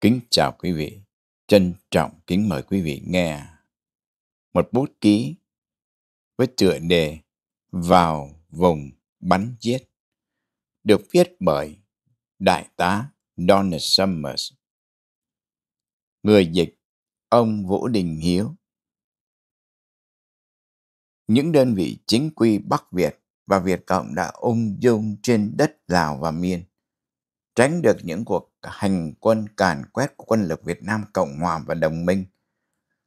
Kính chào quý vị, trân trọng kính mời quý vị nghe một bút ký với tựa đề Vào vùng bắn giết được viết bởi Đại tá Donald Summers. Người dịch ông Vũ Đình Hiếu. Những đơn vị chính quy Bắc Việt và Việt Cộng đã ung dung trên đất Lào và Miên, tránh được những cuộc hành quân càn quét của quân lực Việt Nam Cộng Hòa và đồng minh.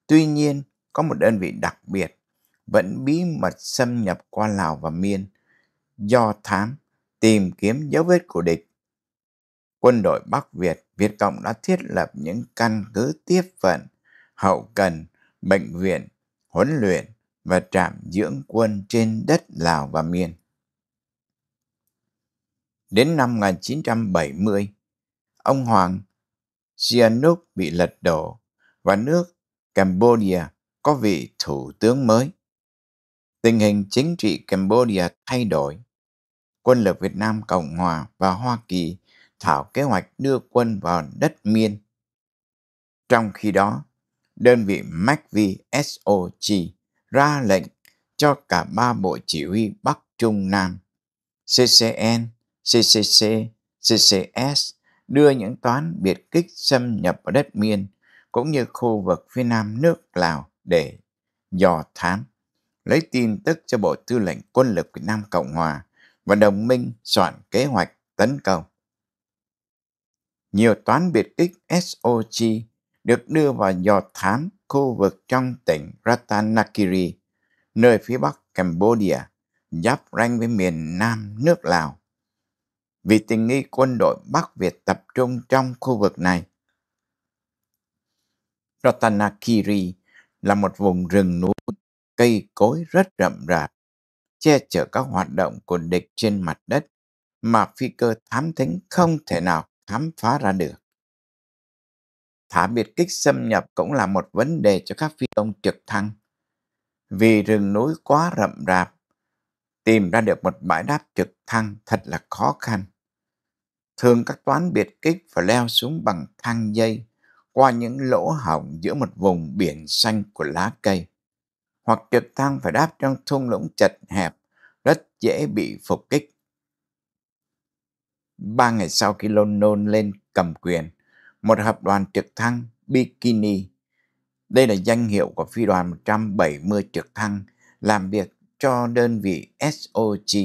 Tuy nhiên, có một đơn vị đặc biệt vẫn bí mật xâm nhập qua Lào và Miên do thám tìm kiếm dấu vết của địch. Quân đội Bắc Việt, Việt Cộng đã thiết lập những căn cứ tiếp vận, hậu cần, bệnh viện, huấn luyện và trạm dưỡng quân trên đất Lào và Miên. Đến năm 1970, ông hoàng Sihanouk bị lật đổ và nước Cambodia có vị thủ tướng mới. Tình hình chính trị Cambodia thay đổi. Quân lực Việt Nam Cộng Hòa và Hoa Kỳ thảo kế hoạch đưa quân vào đất Miên. Trong khi đó, đơn vị macv sog ra lệnh cho cả ba bộ chỉ huy Bắc Trung Nam, CCN, CCC, CCS đưa những toán biệt kích xâm nhập vào đất miên cũng như khu vực phía nam nước Lào để dò thám, lấy tin tức cho Bộ Tư lệnh Quân lực Việt Nam Cộng Hòa và đồng minh soạn kế hoạch tấn công. Nhiều toán biệt kích SOG được đưa vào dò thám khu vực trong tỉnh Ratanakiri, nơi phía bắc Cambodia, giáp ranh với miền nam nước Lào vì tình nghi quân đội Bắc Việt tập trung trong khu vực này. Rotanakiri là một vùng rừng núi cây cối rất rậm rạp, che chở các hoạt động của địch trên mặt đất mà phi cơ thám thính không thể nào khám phá ra được. Thả biệt kích xâm nhập cũng là một vấn đề cho các phi công trực thăng. Vì rừng núi quá rậm rạp, tìm ra được một bãi đáp trực thăng thật là khó khăn thường các toán biệt kích phải leo xuống bằng thang dây qua những lỗ hổng giữa một vùng biển xanh của lá cây hoặc trực thăng phải đáp trong thung lũng chật hẹp rất dễ bị phục kích ba ngày sau khi london lên cầm quyền một hợp đoàn trực thăng bikini đây là danh hiệu của phi đoàn 170 trực thăng làm việc cho đơn vị SOG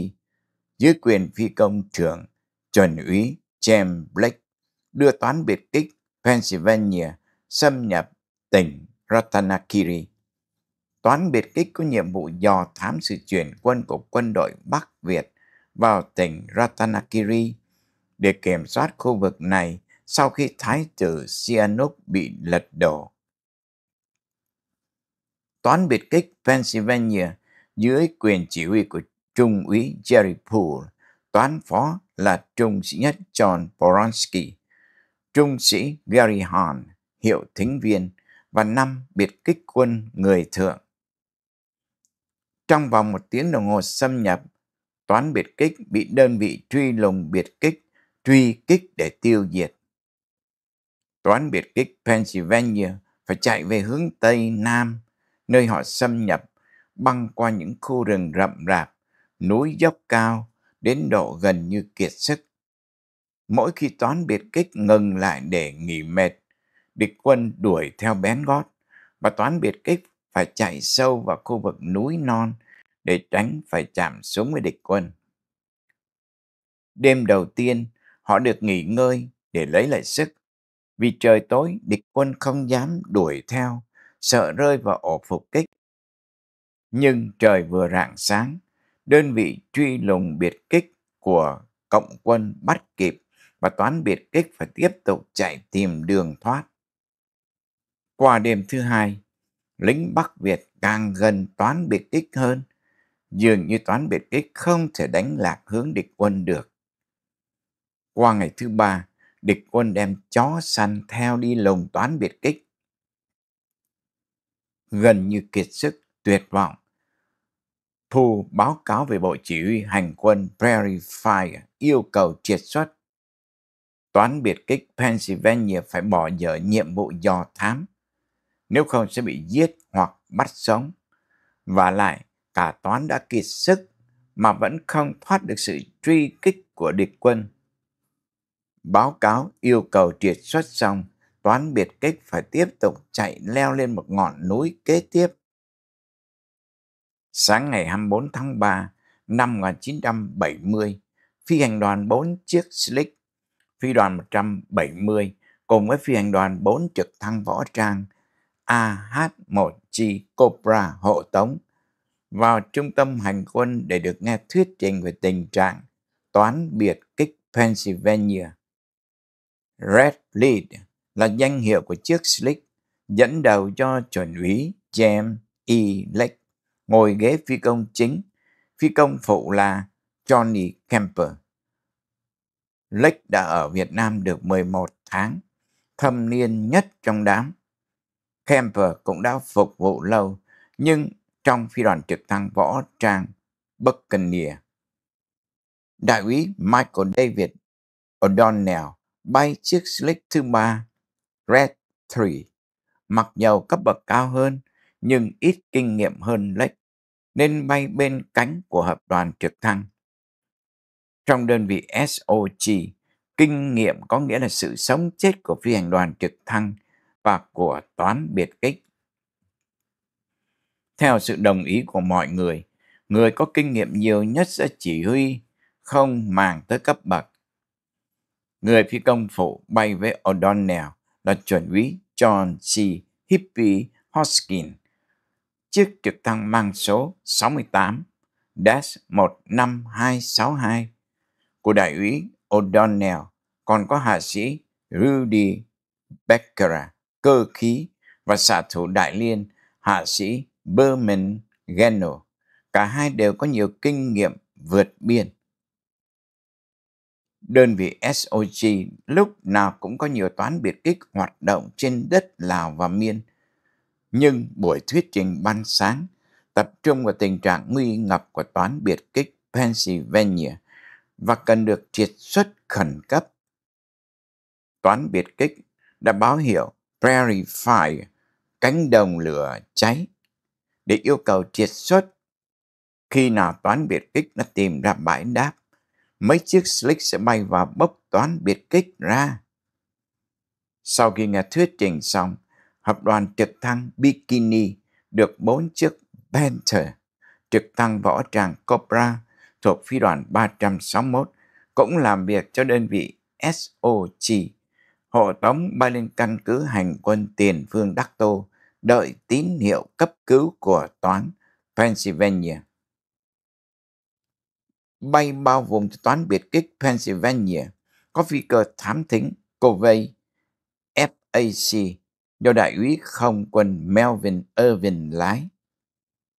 dưới quyền phi công trưởng chuẩn úy James Blake đưa toán biệt kích Pennsylvania xâm nhập tỉnh Ratanakiri. Toán biệt kích có nhiệm vụ dò thám sự chuyển quân của quân đội Bắc Việt vào tỉnh Ratanakiri để kiểm soát khu vực này sau khi thái tử Sihanouk bị lật đổ. Toán biệt kích Pennsylvania dưới quyền chỉ huy của Trung úy Jerry Poole toán phó là trung sĩ nhất John Boronsky, trung sĩ Gary Hahn, hiệu thính viên, và năm biệt kích quân người thượng. Trong vòng một tiếng đồng hồ xâm nhập, toán biệt kích bị đơn vị truy lùng biệt kích truy kích để tiêu diệt. Toán biệt kích Pennsylvania phải chạy về hướng Tây Nam, nơi họ xâm nhập băng qua những khu rừng rậm rạp, núi dốc cao, đến độ gần như kiệt sức. Mỗi khi toán biệt kích ngừng lại để nghỉ mệt, địch quân đuổi theo bén gót và toán biệt kích phải chạy sâu vào khu vực núi non để tránh phải chạm xuống với địch quân. Đêm đầu tiên, họ được nghỉ ngơi để lấy lại sức. Vì trời tối, địch quân không dám đuổi theo, sợ rơi vào ổ phục kích. Nhưng trời vừa rạng sáng, đơn vị truy lùng biệt kích của cộng quân bắt kịp và toán biệt kích phải tiếp tục chạy tìm đường thoát. Qua đêm thứ hai, lính Bắc Việt càng gần toán biệt kích hơn, dường như toán biệt kích không thể đánh lạc hướng địch quân được. Qua ngày thứ ba, địch quân đem chó săn theo đi lùng toán biệt kích. Gần như kiệt sức, tuyệt vọng, Thu báo cáo về Bộ Chỉ huy Hành quân Prairie Fire yêu cầu triệt xuất. Toán biệt kích Pennsylvania phải bỏ dở nhiệm vụ dò thám, nếu không sẽ bị giết hoặc bắt sống. Và lại, cả toán đã kiệt sức mà vẫn không thoát được sự truy kích của địch quân. Báo cáo yêu cầu triệt xuất xong, toán biệt kích phải tiếp tục chạy leo lên một ngọn núi kế tiếp Sáng ngày 24 tháng 3 năm 1970, phi hành đoàn 4 chiếc Slick, phi đoàn 170 cùng với phi hành đoàn 4 trực thăng võ trang AH-1G Cobra hộ tống vào trung tâm hành quân để được nghe thuyết trình về tình trạng toán biệt kích Pennsylvania. Red Lead là danh hiệu của chiếc Slick dẫn đầu cho chuẩn úy James E. Lake ngồi ghế phi công chính, phi công phụ là Johnny Kemper. Lech đã ở Việt Nam được 11 tháng, thâm niên nhất trong đám. Kemper cũng đã phục vụ lâu, nhưng trong phi đoàn trực thăng võ trang Buccaneer. Đại úy Michael David O'Donnell bay chiếc Slick thứ ba Red 3 mặc dầu cấp bậc cao hơn nhưng ít kinh nghiệm hơn Lech, nên bay bên cánh của hợp đoàn trực thăng. Trong đơn vị SOG, kinh nghiệm có nghĩa là sự sống chết của phi hành đoàn trực thăng và của toán biệt kích. Theo sự đồng ý của mọi người, người có kinh nghiệm nhiều nhất sẽ chỉ huy, không màng tới cấp bậc. Người phi công phụ bay với O'Donnell là chuẩn úy John C. Hippie Hoskins chiếc trực thăng mang số 68 15262 của đại úy O'Donnell, còn có hạ sĩ Rudy Becker, cơ khí và xạ thủ đại liên hạ sĩ Berman Geno. Cả hai đều có nhiều kinh nghiệm vượt biên. Đơn vị SOG lúc nào cũng có nhiều toán biệt kích hoạt động trên đất Lào và Miên nhưng buổi thuyết trình ban sáng tập trung vào tình trạng nguy ngập của toán biệt kích Pennsylvania và cần được triệt xuất khẩn cấp. Toán biệt kích đã báo hiệu Prairie Fire, cánh đồng lửa cháy, để yêu cầu triệt xuất. Khi nào toán biệt kích đã tìm ra bãi đáp, mấy chiếc slick sẽ bay vào bốc toán biệt kích ra. Sau khi nghe thuyết trình xong, Hợp đoàn trực thăng Bikini được bốn chiếc Panther trực thăng võ trang Cobra thuộc phi đoàn 361 cũng làm việc cho đơn vị SOG. Hộ tống bay lên căn cứ hành quân tiền phương Đắc Tô đợi tín hiệu cấp cứu của toán Pennsylvania. Bay bao vùng toán biệt kích Pennsylvania có phi cơ thám thính Covey FAC do Đại úy không quân Melvin Irvin lái.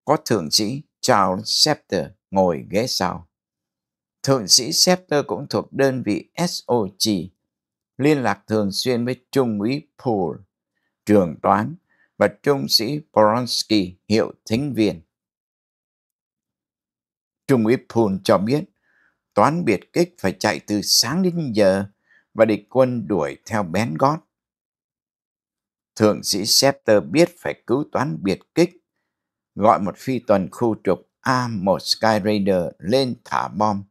Có thượng sĩ Charles Scepter ngồi ghế sau. Thượng sĩ Scepter cũng thuộc đơn vị SOG, liên lạc thường xuyên với Trung úy Poole, trường toán và Trung sĩ Poronsky hiệu thính viên. Trung úy Poole cho biết toán biệt kích phải chạy từ sáng đến giờ và địch quân đuổi theo bén gót thượng sĩ Scepter biết phải cứu toán biệt kích, gọi một phi tuần khu trục A1 Sky Raider lên thả bom,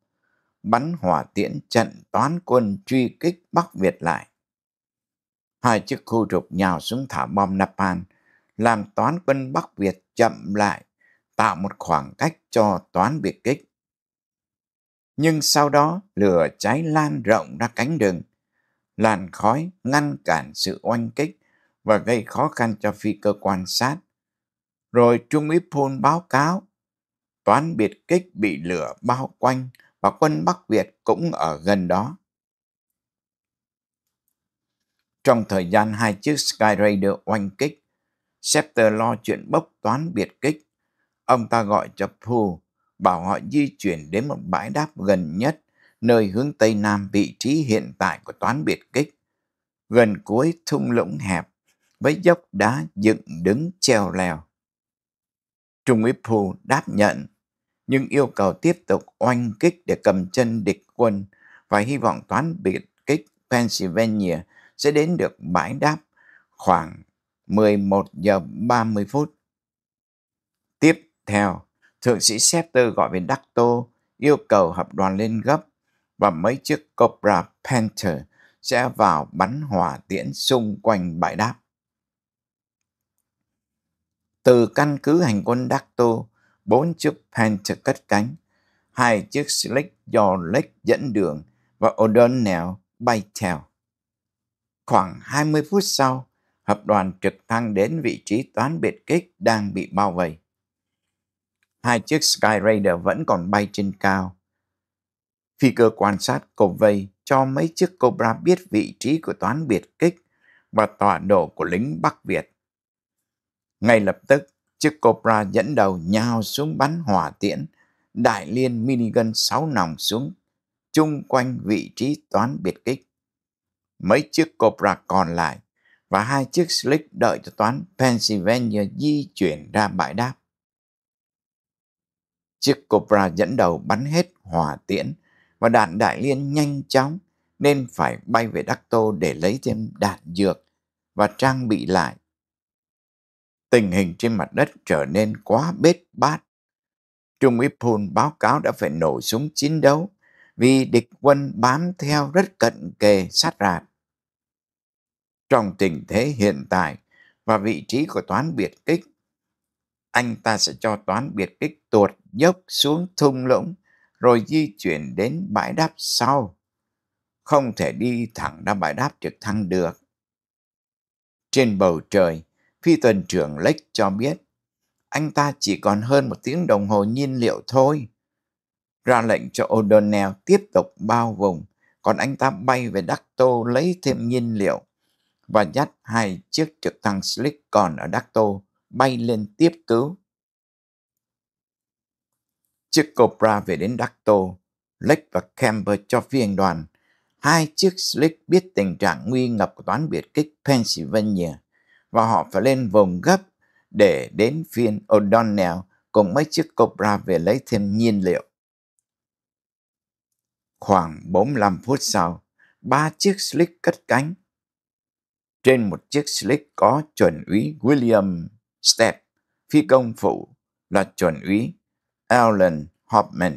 bắn hỏa tiễn trận toán quân truy kích Bắc Việt lại. Hai chiếc khu trục nhào xuống thả bom Napan, làm toán quân Bắc Việt chậm lại, tạo một khoảng cách cho toán biệt kích. Nhưng sau đó lửa cháy lan rộng ra cánh rừng, làn khói ngăn cản sự oanh kích và gây khó khăn cho phi cơ quan sát. Rồi Trung úy Phôn báo cáo, toán biệt kích bị lửa bao quanh và quân Bắc Việt cũng ở gần đó. Trong thời gian hai chiếc Sky Raider oanh kích, Scepter lo chuyện bốc toán biệt kích. Ông ta gọi cho Poole, bảo họ di chuyển đến một bãi đáp gần nhất, nơi hướng Tây Nam vị trí hiện tại của toán biệt kích. Gần cuối thung lũng hẹp với dốc đá dựng đứng treo lèo. Trung úy Phu đáp nhận, nhưng yêu cầu tiếp tục oanh kích để cầm chân địch quân và hy vọng toán biệt kích Pennsylvania sẽ đến được bãi đáp khoảng 11 giờ 30 phút. Tiếp theo, thượng sĩ Scepter gọi về Đắc Tô yêu cầu hợp đoàn lên gấp và mấy chiếc Cobra Panther sẽ vào bắn hỏa tiễn xung quanh bãi đáp từ căn cứ hành quân Đắc Tô, bốn chiếc Panther cất cánh, hai chiếc Slick do lách dẫn đường và O'Donnell bay theo. Khoảng 20 phút sau, hợp đoàn trực thăng đến vị trí toán biệt kích đang bị bao vây. Hai chiếc Sky Raider vẫn còn bay trên cao. Phi cơ quan sát vây cho mấy chiếc Cobra biết vị trí của toán biệt kích và tọa độ của lính Bắc Việt. Ngay lập tức, chiếc Cobra dẫn đầu nhào xuống bắn hỏa tiễn, đại liên minigun 6 nòng xuống, chung quanh vị trí toán biệt kích. Mấy chiếc Cobra còn lại và hai chiếc Slick đợi cho toán Pennsylvania di chuyển ra bãi đáp. Chiếc Cobra dẫn đầu bắn hết hỏa tiễn và đạn đại liên nhanh chóng nên phải bay về Đắc Tô để lấy thêm đạn dược và trang bị lại tình hình trên mặt đất trở nên quá bết bát. Trung úy Poon báo cáo đã phải nổ súng chiến đấu vì địch quân bám theo rất cận kề sát rạt. Trong tình thế hiện tại và vị trí của toán biệt kích, anh ta sẽ cho toán biệt kích tuột dốc xuống thung lũng rồi di chuyển đến bãi đáp sau. Không thể đi thẳng ra bãi đáp trực thăng được. Trên bầu trời, Phi tuần trưởng Lech cho biết anh ta chỉ còn hơn một tiếng đồng hồ nhiên liệu thôi. Ra lệnh cho O'Donnell tiếp tục bao vùng, còn anh ta bay về Đắc Tô lấy thêm nhiên liệu và dắt hai chiếc trực thăng Slick còn ở Đắc Tô bay lên tiếp cứu. Chiếc Cobra về đến Đắc Tô, Lake và Camber cho phiên đoàn. Hai chiếc Slick biết tình trạng nguy ngập của toán biệt kích Pennsylvania và họ phải lên vùng gấp để đến phiên O'Donnell cùng mấy chiếc Cobra về lấy thêm nhiên liệu. Khoảng 45 phút sau, ba chiếc Slick cất cánh. Trên một chiếc Slick có chuẩn úy William Stepp, phi công phụ là chuẩn úy Alan Hoffman.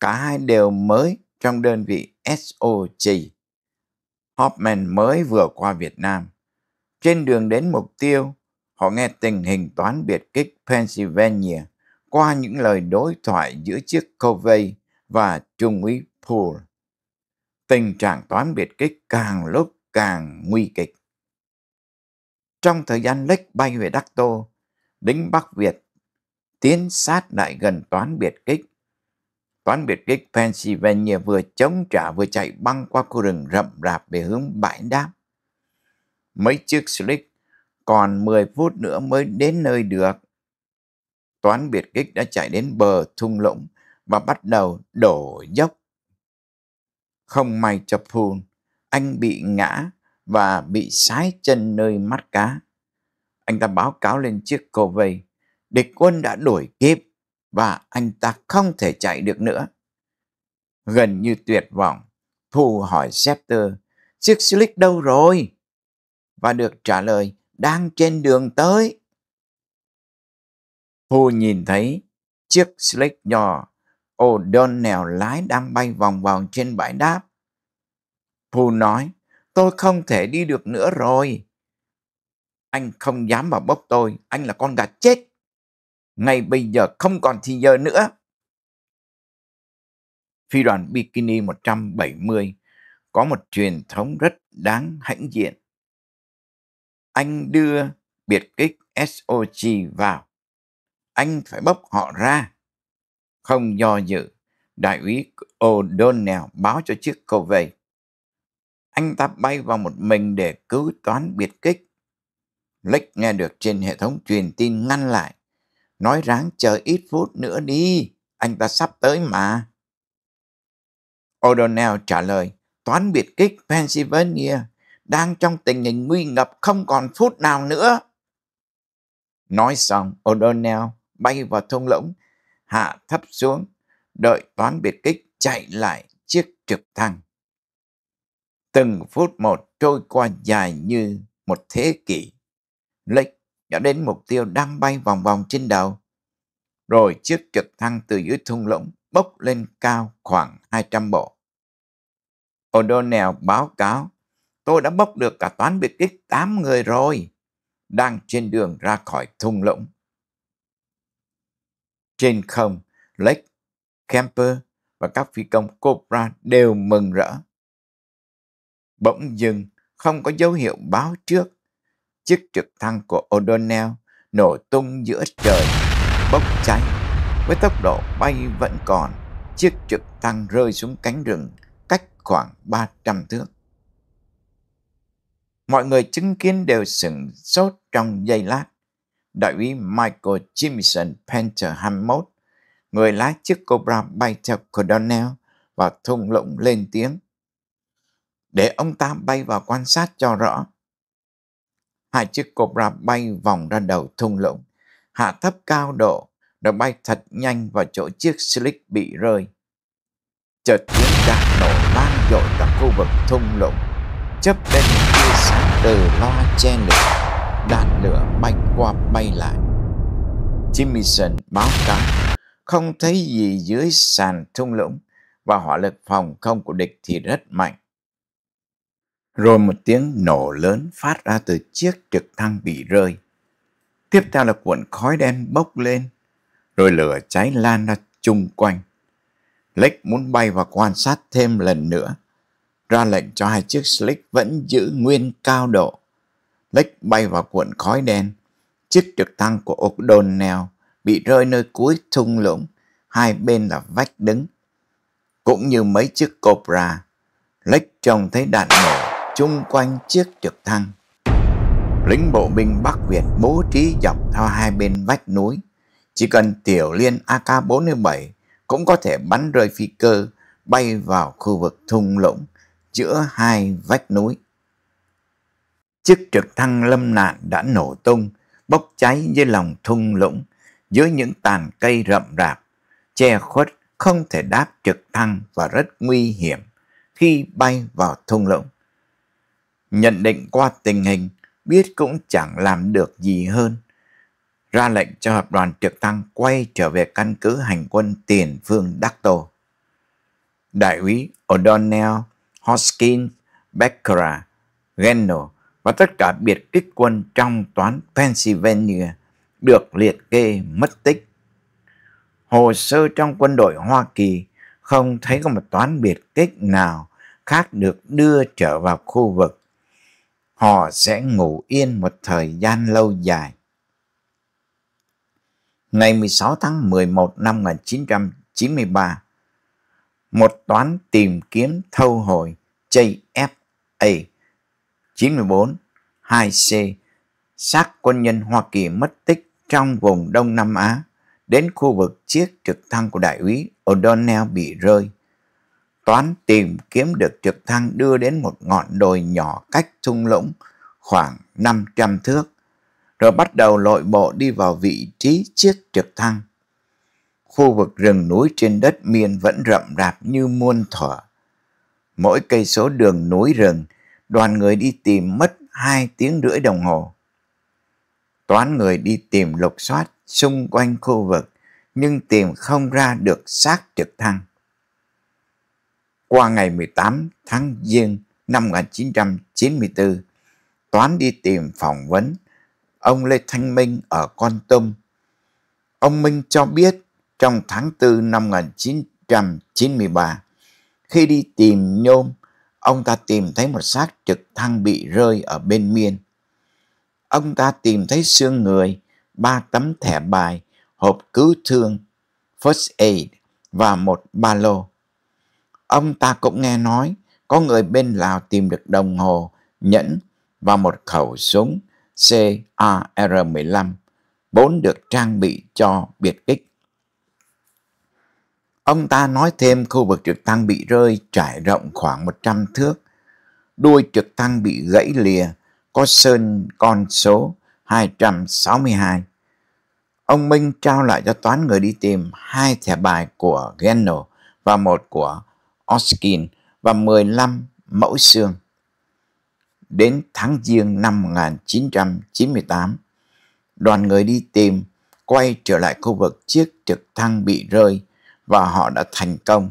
Cả hai đều mới trong đơn vị SOG. Hoffman mới vừa qua Việt Nam trên đường đến mục tiêu, họ nghe tình hình toán biệt kích Pennsylvania qua những lời đối thoại giữa chiếc Covey và Trung úy Poole. Tình trạng toán biệt kích càng lúc càng nguy kịch. Trong thời gian lếch bay về Đắc Tô, lính Bắc Việt tiến sát lại gần toán biệt kích. Toán biệt kích Pennsylvania vừa chống trả vừa chạy băng qua khu rừng rậm rạp về hướng bãi đáp mấy chiếc slick, còn 10 phút nữa mới đến nơi được. Toán biệt kích đã chạy đến bờ thung lũng và bắt đầu đổ dốc. Không may cho Poon, anh bị ngã và bị sái chân nơi mắt cá. Anh ta báo cáo lên chiếc cô vây, địch quân đã đuổi kịp và anh ta không thể chạy được nữa. Gần như tuyệt vọng, Phu hỏi Scepter, chiếc Slick đâu rồi? và được trả lời đang trên đường tới. Hu nhìn thấy chiếc Slick nhỏ O'Donnell lái đang bay vòng vòng trên bãi đáp. Hu nói, tôi không thể đi được nữa rồi. Anh không dám vào bốc tôi, anh là con gà chết. Ngay bây giờ không còn thì giờ nữa. Phi đoàn Bikini 170 có một truyền thống rất đáng hãnh diện anh đưa biệt kích SOG vào. Anh phải bóc họ ra. Không do dự, đại úy O'Donnell báo cho chiếc cầu về Anh ta bay vào một mình để cứu toán biệt kích. Lách nghe được trên hệ thống truyền tin ngăn lại. Nói ráng chờ ít phút nữa đi, anh ta sắp tới mà. O'Donnell trả lời, toán biệt kích Pennsylvania đang trong tình hình nguy ngập không còn phút nào nữa. Nói xong, O'Donnell bay vào thung lũng, hạ thấp xuống, đợi toán biệt kích chạy lại chiếc trực thăng. Từng phút một trôi qua dài như một thế kỷ. Lệch đã đến mục tiêu đang bay vòng vòng trên đầu. Rồi chiếc trực thăng từ dưới thung lũng bốc lên cao khoảng 200 bộ. O'Donnell báo cáo tôi đã bốc được cả toán biệt kích 8 người rồi, đang trên đường ra khỏi thung lũng. Trên không, Lake, Camper và các phi công Cobra đều mừng rỡ. Bỗng dừng, không có dấu hiệu báo trước, chiếc trực thăng của O'Donnell nổ tung giữa trời, bốc cháy. Với tốc độ bay vẫn còn, chiếc trực thăng rơi xuống cánh rừng cách khoảng 300 thước mọi người chứng kiến đều sửng sốt trong giây lát. Đại úy Michael Jimison Panther 21, người lái chiếc Cobra bay theo Cordonnel và thung lũng lên tiếng. Để ông ta bay vào quan sát cho rõ. Hai chiếc Cobra bay vòng ra đầu thung lũng, hạ thấp cao độ, rồi bay thật nhanh vào chỗ chiếc Slick bị rơi. Chợt tiếng đạn nổ vang dội cả khu vực thung lũng, chớp đen từ lo che lửa đạn lửa bay qua bay lại Jimison báo cáo không thấy gì dưới sàn thung lũng và hỏa lực phòng không của địch thì rất mạnh. Rồi một tiếng nổ lớn phát ra từ chiếc trực thăng bị rơi. Tiếp theo là cuộn khói đen bốc lên, rồi lửa cháy lan ra chung quanh. Lách muốn bay và quan sát thêm lần nữa, ra lệnh cho hai chiếc slick vẫn giữ nguyên cao độ. Lách bay vào cuộn khói đen, chiếc trực thăng của O'Donnell bị rơi nơi cuối thung lũng, hai bên là vách đứng. Cũng như mấy chiếc cobra. ra, trông thấy đạn nổ chung quanh chiếc trực thăng. Lính bộ binh Bắc Việt bố trí dọc theo hai bên vách núi. Chỉ cần tiểu liên AK-47 cũng có thể bắn rơi phi cơ bay vào khu vực thung lũng giữa hai vách núi. Chiếc trực thăng lâm nạn đã nổ tung, bốc cháy dưới lòng thung lũng, dưới những tàn cây rậm rạp, che khuất không thể đáp trực thăng và rất nguy hiểm khi bay vào thung lũng. Nhận định qua tình hình, biết cũng chẳng làm được gì hơn. Ra lệnh cho hợp đoàn trực thăng quay trở về căn cứ hành quân tiền phương Đắc Tô. Đại úy O'Donnell Hoskin, Becerra, Gennel và tất cả biệt kích quân trong toán Pennsylvania được liệt kê mất tích. Hồ sơ trong quân đội Hoa Kỳ không thấy có một toán biệt kích nào khác được đưa trở vào khu vực. Họ sẽ ngủ yên một thời gian lâu dài. Ngày 16 tháng 11 năm 1993, một toán tìm kiếm thâu hồi JFA 94 2C xác quân nhân Hoa Kỳ mất tích trong vùng Đông Nam Á đến khu vực chiếc trực thăng của đại úy O'Donnell bị rơi. Toán tìm kiếm được trực thăng đưa đến một ngọn đồi nhỏ cách thung lũng khoảng 500 thước, rồi bắt đầu lội bộ đi vào vị trí chiếc trực thăng. Khu vực rừng núi trên đất miền vẫn rậm rạp như muôn thuở. Mỗi cây số đường núi rừng, đoàn người đi tìm mất hai tiếng rưỡi đồng hồ. Toán người đi tìm lục soát xung quanh khu vực, nhưng tìm không ra được xác trực thăng. Qua ngày 18 tháng Giêng năm 1994, Toán đi tìm phỏng vấn ông Lê Thanh Minh ở Con Tum. Ông Minh cho biết trong tháng 4 năm 1993. Khi đi tìm nhôm, ông ta tìm thấy một xác trực thăng bị rơi ở bên miên. Ông ta tìm thấy xương người, ba tấm thẻ bài, hộp cứu thương, first aid và một ba lô. Ông ta cũng nghe nói có người bên Lào tìm được đồng hồ, nhẫn và một khẩu súng CAR-15, bốn được trang bị cho biệt kích. Ông ta nói thêm khu vực trực thăng bị rơi trải rộng khoảng 100 thước. Đuôi trực thăng bị gãy lìa, có sơn con số 262. Ông Minh trao lại cho toán người đi tìm hai thẻ bài của Geno và một của Oskin và 15 mẫu xương. Đến tháng Giêng năm 1998, đoàn người đi tìm quay trở lại khu vực chiếc trực thăng bị rơi và họ đã thành công.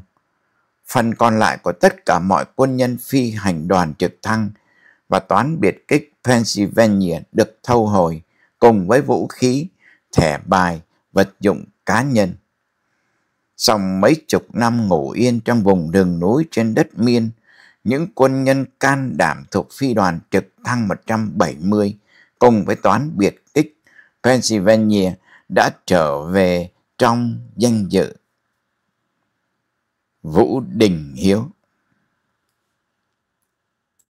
Phần còn lại của tất cả mọi quân nhân phi hành đoàn trực thăng và toán biệt kích Pennsylvania được thâu hồi cùng với vũ khí, thẻ bài, vật dụng cá nhân. Sau mấy chục năm ngủ yên trong vùng đường núi trên đất miên, những quân nhân can đảm thuộc phi đoàn trực thăng 170 cùng với toán biệt kích Pennsylvania đã trở về trong danh dự. Vũ Đình Hiếu